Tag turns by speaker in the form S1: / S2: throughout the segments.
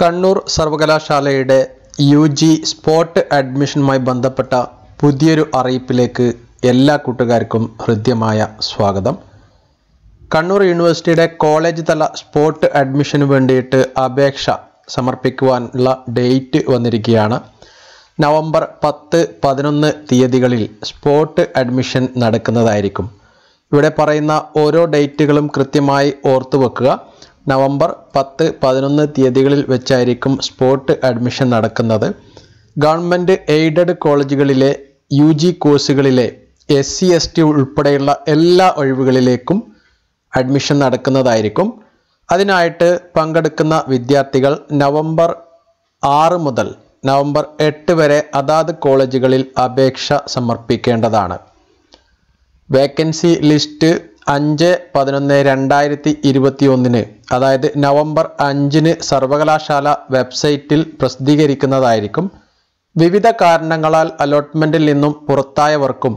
S1: കണ്ണൂർ സർവകലാശാലയുടെ U G spot അഡ്മിഷനുമായി ബന്ധപ്പെട്ട പുതിയൊരു അറിയിപ്പിലേക്ക് എല്ലാ കൂട്ടുകാർക്കും ഹൃദ്യമായ സ്വാഗതം കണ്ണൂർ യൂണിവേഴ്സിറ്റിയുടെ കോളേജ് തല സ്പോട്ട് അഡ്മിഷന് വേണ്ടിയിട്ട് അപേക്ഷ സമർപ്പിക്കുവാനുള്ള ഡേറ്റ് വന്നിരിക്കുകയാണ് നവംബർ പത്ത് പതിനൊന്ന് തീയതികളിൽ സ്പോട്ട് അഡ്മിഷൻ നടക്കുന്നതായിരിക്കും ഇവിടെ പറയുന്ന ഓരോ ഡേറ്റുകളും കൃത്യമായി ഓർത്തു വെക്കുക നവംബർ പത്ത് പതിനൊന്ന് തീയതികളിൽ വെച്ചായിരിക്കും സ്പോട്ട് അഡ്മിഷൻ നടക്കുന്നത് ഗവൺമെൻറ് എയ്ഡഡ് കോളേജുകളിലെ യു ജി കോഴ്സുകളിലെ എസ് സി എസ് ടി ഉൾപ്പെടെയുള്ള എല്ലാ ഒഴിവുകളിലേക്കും അഡ്മിഷൻ നടക്കുന്നതായിരിക്കും അതിനായിട്ട് പങ്കെടുക്കുന്ന വിദ്യാർത്ഥികൾ നവംബർ ആറ് മുതൽ നവംബർ എട്ട് വരെ അതാത് കോളേജുകളിൽ അപേക്ഷ സമർപ്പിക്കേണ്ടതാണ് വേക്കൻസി ലിസ്റ്റ് അഞ്ച് പതിനൊന്ന് രണ്ടായിരത്തി ഇരുപത്തി ഒന്നിന് അതായത് നവംബർ അഞ്ചിന് സർവകലാശാല വെബ്സൈറ്റിൽ പ്രസിദ്ധീകരിക്കുന്നതായിരിക്കും വിവിധ കാരണങ്ങളാൽ അലോട്ട്മെൻറ്റിൽ നിന്നും പുറത്തായവർക്കും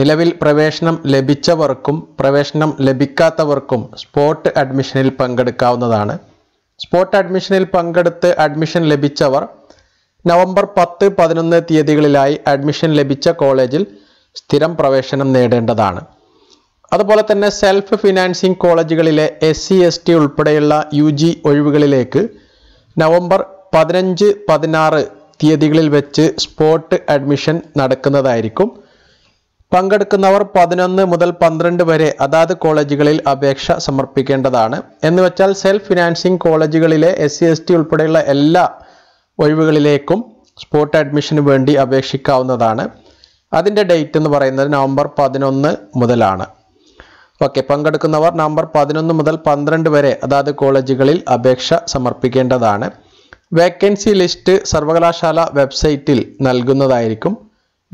S1: നിലവിൽ പ്രവേശനം ലഭിച്ചവർക്കും പ്രവേശനം ലഭിക്കാത്തവർക്കും സ്പോട്ട് അഡ്മിഷനിൽ പങ്കെടുക്കാവുന്നതാണ് സ്പോട്ട് അഡ്മിഷനിൽ പങ്കെടുത്ത് അഡ്മിഷൻ ലഭിച്ചവർ നവംബർ പത്ത് പതിനൊന്ന് തീയതികളിലായി അഡ്മിഷൻ ലഭിച്ച കോളേജിൽ സ്ഥിരം പ്രവേശനം നേടേണ്ടതാണ് അതുപോലെ തന്നെ സെൽഫ് ഫിനാൻസിംഗ് കോളേജുകളിലെ എസ് സി എസ് ടി ഉൾപ്പെടെയുള്ള യു ജി ഒഴിവുകളിലേക്ക് നവംബർ പതിനഞ്ച് പതിനാറ് തീയതികളിൽ വെച്ച് സ്പോട്ട് അഡ്മിഷൻ നടക്കുന്നതായിരിക്കും പങ്കെടുക്കുന്നവർ പതിനൊന്ന് മുതൽ പന്ത്രണ്ട് വരെ അതാത് കോളേജുകളിൽ അപേക്ഷ സമർപ്പിക്കേണ്ടതാണ് എന്ന് വെച്ചാൽ സെൽഫ് ഫിനാൻസിംഗ് കോളേജുകളിലെ എസ് സി എസ് ടി ഉൾപ്പെടെയുള്ള എല്ലാ ഒഴിവുകളിലേക്കും സ്പോട്ട് അഡ്മിഷന് വേണ്ടി അപേക്ഷിക്കാവുന്നതാണ് അതിൻ്റെ ഡേറ്റ് എന്ന് പറയുന്നത് നവംബർ പതിനൊന്ന് മുതലാണ് ഓക്കെ പങ്കെടുക്കുന്നവർ നവംബർ പതിനൊന്ന് മുതൽ പന്ത്രണ്ട് വരെ അതാത് കോളേജുകളിൽ അപേക്ഷ സമർപ്പിക്കേണ്ടതാണ് വേക്കൻസി ലിസ്റ്റ് സർവകലാശാല വെബ്സൈറ്റിൽ നൽകുന്നതായിരിക്കും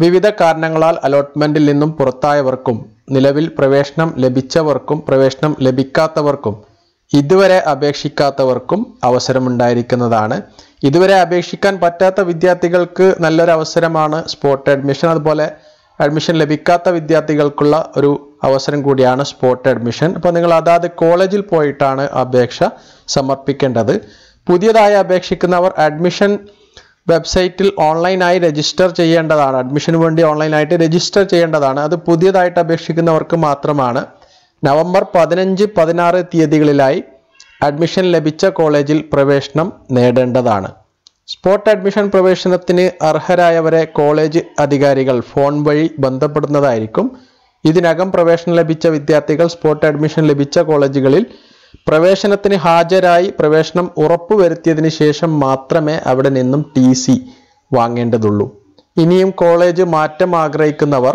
S1: വിവിധ കാരണങ്ങളാൽ അലോട്ട്മെൻറ്റിൽ നിന്നും പുറത്തായവർക്കും നിലവിൽ പ്രവേശനം ലഭിച്ചവർക്കും പ്രവേശനം ലഭിക്കാത്തവർക്കും ഇതുവരെ അപേക്ഷിക്കാത്തവർക്കും അവസരമുണ്ടായിരിക്കുന്നതാണ് ഇതുവരെ അപേക്ഷിക്കാൻ പറ്റാത്ത വിദ്യാർത്ഥികൾക്ക് നല്ലൊരു അവസരമാണ് സ്പോട്ട് അഡ്മിഷൻ അതുപോലെ അഡ്മിഷൻ ലഭിക്കാത്ത വിദ്യാർത്ഥികൾക്കുള്ള ഒരു അവസരം കൂടിയാണ് സ്പോട്ട് അഡ്മിഷൻ അപ്പോൾ നിങ്ങൾ അതാത് കോളേജിൽ പോയിട്ടാണ് അപേക്ഷ സമർപ്പിക്കേണ്ടത് പുതിയതായി അപേക്ഷിക്കുന്നവർ അഡ്മിഷൻ വെബ്സൈറ്റിൽ ഓൺലൈനായി രജിസ്റ്റർ ചെയ്യേണ്ടതാണ് അഡ്മിഷന് വേണ്ടി ഓൺലൈനായിട്ട് രജിസ്റ്റർ ചെയ്യേണ്ടതാണ് അത് പുതിയതായിട്ട് അപേക്ഷിക്കുന്നവർക്ക് മാത്രമാണ് നവംബർ പതിനഞ്ച് പതിനാറ് തീയതികളിലായി അഡ്മിഷൻ ലഭിച്ച കോളേജിൽ പ്രവേശനം നേടേണ്ടതാണ് സ്പോട്ട് അഡ്മിഷൻ പ്രവേശനത്തിന് അർഹരായവരെ കോളേജ് അധികാരികൾ ഫോൺ വഴി ബന്ധപ്പെടുന്നതായിരിക്കും ഇതിനകം പ്രവേശനം ലഭിച്ച വിദ്യാർത്ഥികൾ സ്പോട്ട് അഡ്മിഷൻ ലഭിച്ച കോളേജുകളിൽ പ്രവേശനത്തിന് ഹാജരായി പ്രവേശനം ഉറപ്പുവരുത്തിയതിന് ശേഷം മാത്രമേ അവിടെ നിന്നും ടി സി വാങ്ങേണ്ടതുള്ളൂ ഇനിയും കോളേജ് മാറ്റം ആഗ്രഹിക്കുന്നവർ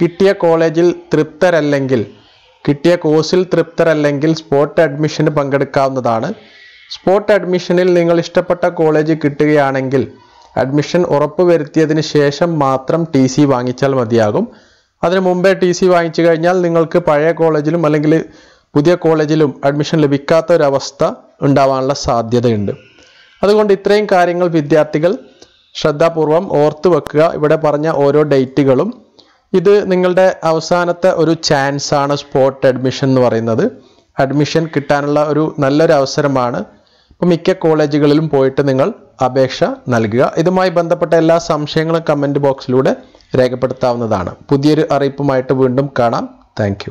S1: കിട്ടിയ കോളേജിൽ തൃപ്തരല്ലെങ്കിൽ കിട്ടിയ കോഴ്സിൽ തൃപ്തരല്ലെങ്കിൽ സ്പോട്ട് അഡ്മിഷന് പങ്കെടുക്കാവുന്നതാണ് സ്പോട്ട് അഡ്മിഷനിൽ നിങ്ങൾ ഇഷ്ടപ്പെട്ട കോളേജ് കിട്ടുകയാണെങ്കിൽ അഡ്മിഷൻ ഉറപ്പുവരുത്തിയതിന് ശേഷം മാത്രം ടി സി വാങ്ങിച്ചാൽ മതിയാകും അതിനു മുമ്പേ ടി സി വാങ്ങിച്ചു കഴിഞ്ഞാൽ നിങ്ങൾക്ക് പഴയ കോളേജിലും അല്ലെങ്കിൽ പുതിയ കോളേജിലും അഡ്മിഷൻ ലഭിക്കാത്ത ഒരവസ്ഥ ഉണ്ടാവാനുള്ള സാധ്യതയുണ്ട് അതുകൊണ്ട് ഇത്രയും കാര്യങ്ങൾ വിദ്യാർത്ഥികൾ ശ്രദ്ധാപൂർവം ഓർത്തു വെക്കുക ഇവിടെ പറഞ്ഞ ഓരോ ഡേറ്റുകളും ഇത് നിങ്ങളുടെ അവസാനത്തെ ഒരു ചാൻസ് ആണ് സ്പോട്ട് അഡ്മിഷൻ എന്ന് പറയുന്നത് അഡ്മിഷൻ കിട്ടാനുള്ള ഒരു നല്ലൊരു അവസരമാണ് ഇപ്പോൾ മിക്ക കോളേജുകളിലും പോയിട്ട് നിങ്ങൾ അപേക്ഷ നൽകുക ഇതുമായി ബന്ധപ്പെട്ട എല്ലാ സംശയങ്ങളും കമൻറ്റ് ബോക്സിലൂടെ രേഖപ്പെടുത്താവുന്നതാണ് പുതിയൊരു അറിയിപ്പുമായിട്ട് വീണ്ടും കാണാം താങ്ക്